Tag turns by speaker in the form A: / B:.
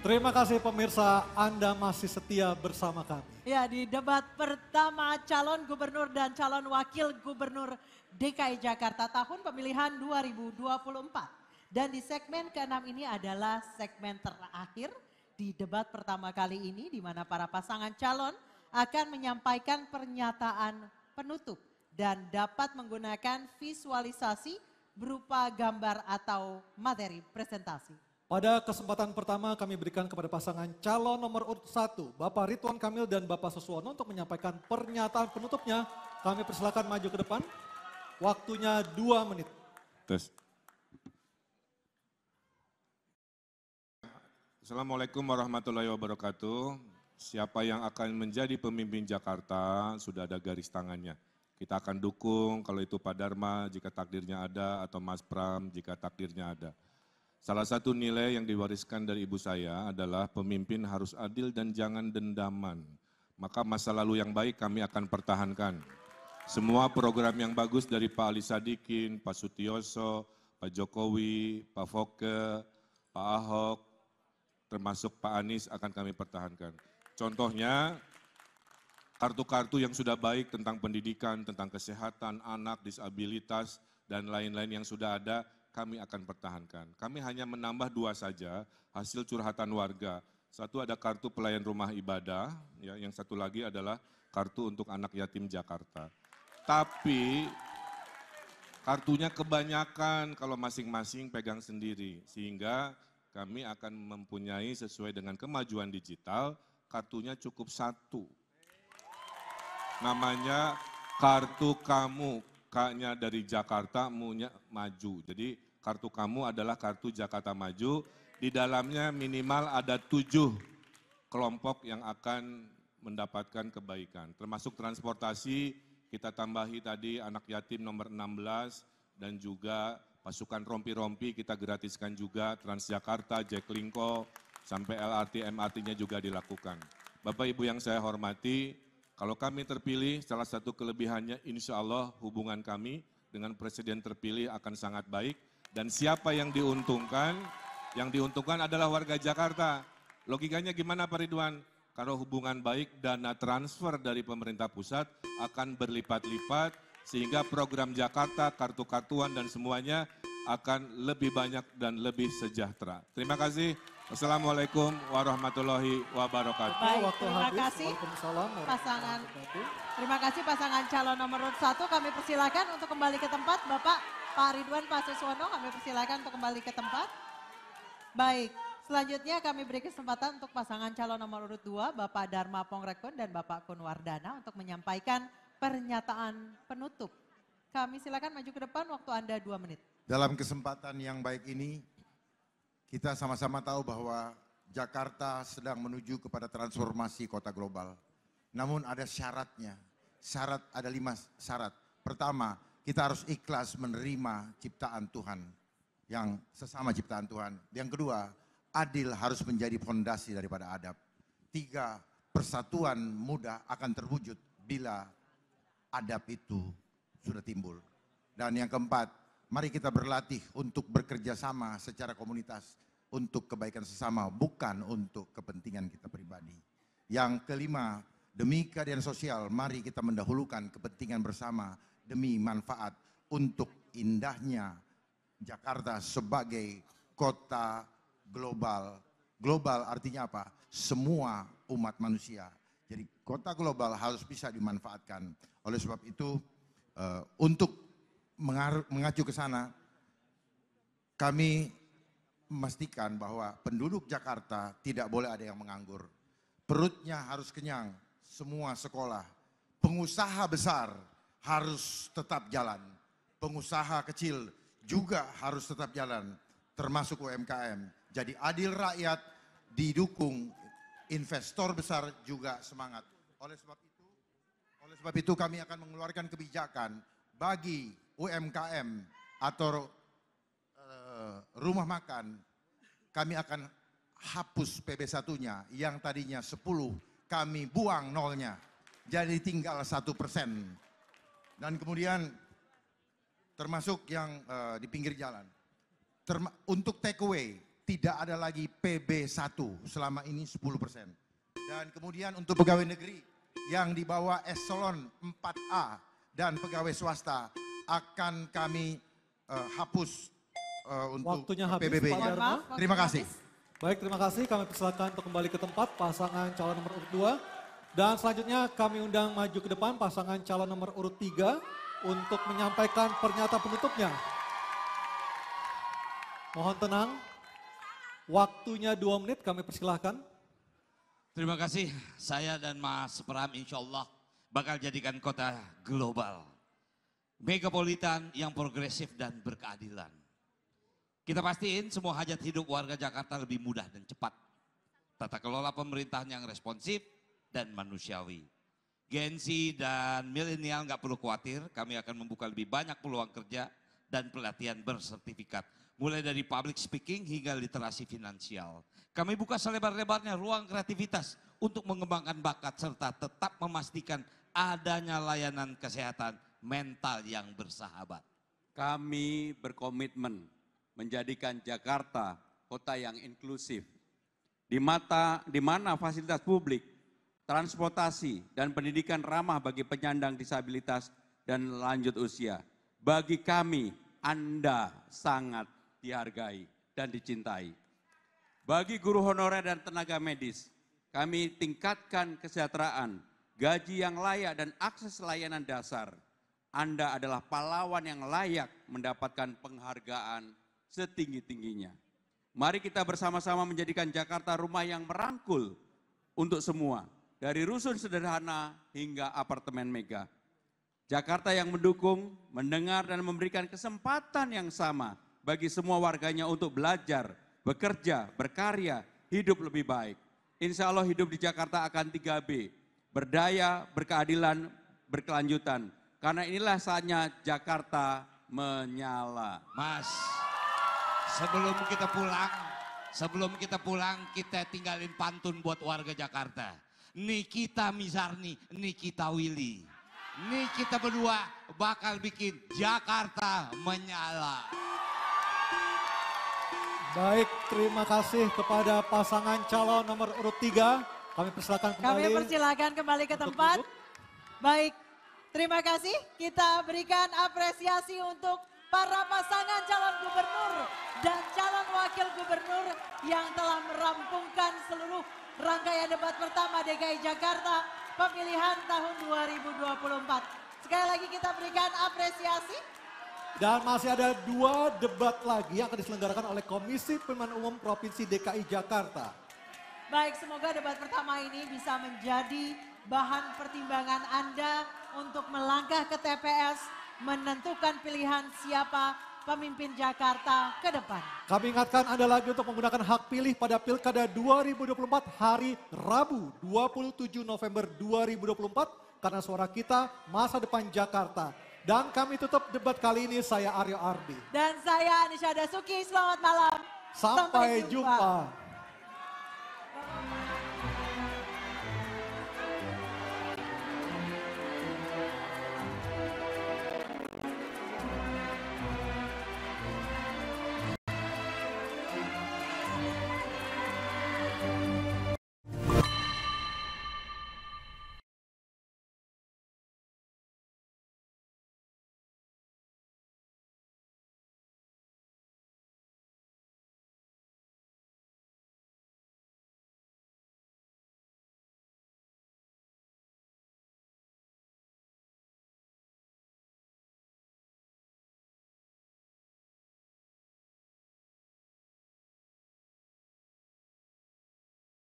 A: Terima kasih pemirsa, Anda masih setia bersama kami.
B: Ya, di debat pertama calon gubernur dan calon wakil gubernur DKI Jakarta tahun pemilihan 2024. Dan di segmen ke-6 ini adalah segmen terakhir di debat pertama kali ini di mana para pasangan calon akan menyampaikan pernyataan penutup dan dapat menggunakan visualisasi berupa gambar atau materi presentasi.
A: Pada kesempatan pertama kami berikan kepada pasangan calon nomor urut 1, Bapak Ridwan Kamil dan Bapak Suswono untuk menyampaikan pernyataan penutupnya. Kami persilakan maju ke depan. Waktunya dua menit.
C: Terus. Assalamualaikum warahmatullahi wabarakatuh. Siapa yang akan menjadi pemimpin Jakarta sudah ada garis tangannya. Kita akan dukung kalau itu Pak Dharma jika takdirnya ada atau Mas Pram jika takdirnya ada. Salah satu nilai yang diwariskan dari ibu saya adalah pemimpin harus adil dan jangan dendaman. Maka masa lalu yang baik kami akan pertahankan. Semua program yang bagus dari Pak Ali Sadikin, Pak Sutioso, Pak Jokowi, Pak Foke, Pak Ahok, termasuk Pak Anies akan kami pertahankan. Contohnya kartu-kartu yang sudah baik tentang pendidikan, tentang kesehatan, anak, disabilitas, dan lain-lain yang sudah ada kami akan pertahankan. Kami hanya menambah dua saja hasil curhatan warga. Satu ada kartu pelayan rumah ibadah, ya, yang satu lagi adalah kartu untuk anak yatim Jakarta. Tapi kartunya kebanyakan kalau masing-masing pegang sendiri, sehingga kami akan mempunyai sesuai dengan kemajuan digital, kartunya cukup satu. Namanya kartu kamu, k dari Jakarta, m maju. Jadi kartu kamu adalah kartu Jakarta Maju. Di dalamnya minimal ada tujuh kelompok yang akan mendapatkan kebaikan. Termasuk transportasi, kita tambahi tadi anak yatim nomor 16, dan juga pasukan rompi-rompi kita gratiskan juga, Transjakarta, Jack Jaklingko, sampai LRT, MRT-nya juga dilakukan. Bapak Ibu yang saya hormati, kalau kami terpilih, salah satu kelebihannya insya Allah hubungan kami dengan presiden terpilih akan sangat baik. Dan siapa yang diuntungkan? Yang diuntungkan adalah warga Jakarta. Logikanya gimana Pak Ridwan? Kalau hubungan baik, dana transfer dari pemerintah pusat akan berlipat-lipat sehingga program Jakarta, kartu-kartuan dan semuanya akan lebih banyak dan lebih sejahtera. Terima kasih. Assalamualaikum warahmatullahi wabarakatuh. Baik, terima kasih
B: pasangan. Terima kasih pasangan calon nomor satu. Kami persilakan untuk kembali ke tempat, Bapak Pak Ridwan Pak Suswono. Kami persilakan untuk kembali ke tempat. Baik, selanjutnya kami beri kesempatan untuk pasangan calon nomor urut dua, Bapak Dharma Pongrekun dan Bapak Kunwardana untuk menyampaikan pernyataan penutup. Kami silakan maju ke depan, waktu Anda dua menit.
D: Dalam kesempatan yang baik ini, kita sama-sama tahu bahwa Jakarta sedang menuju kepada transformasi kota global. Namun ada syaratnya. Syarat ada lima syarat. Pertama, kita harus ikhlas menerima ciptaan Tuhan yang sesama ciptaan Tuhan. Yang kedua, adil harus menjadi fondasi daripada adab. Tiga, persatuan mudah akan terwujud bila adab itu sudah timbul. Dan yang keempat, mari kita berlatih untuk bekerja sama secara komunitas untuk kebaikan sesama, bukan untuk kepentingan kita pribadi. Yang kelima, demi keadaan sosial, mari kita mendahulukan kepentingan bersama demi manfaat untuk indahnya Jakarta sebagai kota global. Global artinya apa? Semua umat manusia. Jadi kota global harus bisa dimanfaatkan. Oleh sebab itu, eh, untuk mengacu ke sana, kami memastikan bahwa penduduk Jakarta tidak boleh ada yang menganggur. Perutnya harus kenyang, semua sekolah. Pengusaha besar harus tetap jalan. Pengusaha kecil juga harus tetap jalan, termasuk UMKM. Jadi adil rakyat didukung investor besar juga semangat. Oleh sebab itu, oleh sebab itu kami akan mengeluarkan kebijakan bagi UMKM atau uh, rumah makan, kami akan hapus pb satunya yang tadinya 10 kami buang nolnya jadi tinggal satu persen dan kemudian termasuk yang uh, di pinggir jalan Term untuk takeaway tidak ada lagi PB1 selama ini 10 persen dan kemudian untuk pegawai negeri yang dibawa eselon 4A dan pegawai swasta akan kami uh, hapus uh, untuk Waktunya habis, PBB. Pak Dharma. Terima kasih. Baik, terima kasih. Kami persilakan untuk kembali ke tempat
A: pasangan calon nomor urut 2. Dan selanjutnya kami undang maju ke depan pasangan calon nomor urut 3 untuk menyampaikan pernyataan penutupnya. Mohon tenang. Waktunya dua menit kami persilahkan.
E: Terima kasih. Saya dan Mas Pram insya Allah bakal jadikan kota global megapolitan yang progresif dan berkeadilan. Kita pastiin semua hajat hidup warga Jakarta lebih mudah dan cepat. Tata kelola pemerintahan yang responsif dan manusiawi. Gen Z dan milenial nggak perlu khawatir, kami akan membuka lebih banyak peluang kerja dan pelatihan bersertifikat. Mulai dari public speaking hingga literasi finansial. Kami buka selebar-lebarnya ruang kreativitas untuk mengembangkan bakat serta tetap memastikan adanya layanan kesehatan mental yang bersahabat.
F: Kami berkomitmen menjadikan Jakarta kota yang inklusif. Di mata di mana fasilitas publik, transportasi dan pendidikan ramah bagi penyandang disabilitas dan lanjut usia. Bagi kami, Anda sangat dihargai dan dicintai. Bagi guru honorer dan tenaga medis, kami tingkatkan kesejahteraan, gaji yang layak dan akses layanan dasar anda adalah pahlawan yang layak mendapatkan penghargaan setinggi-tingginya. Mari kita bersama-sama menjadikan Jakarta rumah yang merangkul untuk semua, dari rusun sederhana hingga apartemen mega. Jakarta yang mendukung, mendengar, dan memberikan kesempatan yang sama bagi semua warganya untuk belajar, bekerja, berkarya, hidup lebih baik. Insya Allah hidup di Jakarta akan 3B, berdaya, berkeadilan, berkelanjutan karena inilah saatnya Jakarta menyala. Mas,
E: sebelum kita pulang, sebelum kita pulang kita tinggalin pantun buat warga Jakarta. Nikita Mizarni, Nikita Willy. Nih kita berdua bakal bikin Jakarta menyala.
A: Baik, terima kasih kepada pasangan calon nomor urut tiga.
B: Kami persilakan kembali. Kami persilakan kembali ke tempat. Baik, Terima kasih. Kita berikan apresiasi untuk para pasangan calon gubernur dan calon wakil gubernur yang telah merampungkan seluruh rangkaian debat pertama DKI Jakarta pemilihan tahun 2024. Sekali lagi kita berikan apresiasi.
A: Dan masih ada dua debat lagi yang akan diselenggarakan oleh Komisi Pemilihan Umum Provinsi DKI Jakarta.
B: Baik, semoga debat pertama ini bisa menjadi bahan pertimbangan Anda untuk melangkah ke TPS menentukan pilihan siapa pemimpin Jakarta ke depan.
A: Kami ingatkan Anda lagi untuk menggunakan hak pilih pada Pilkada 2024 hari Rabu 27 November 2024 karena suara kita masa depan Jakarta. Dan kami tutup debat kali ini saya Aryo Ardi.
B: Dan saya Anisha Dasuki, selamat malam.
A: Sampai, Sampai jumpa. jumpa.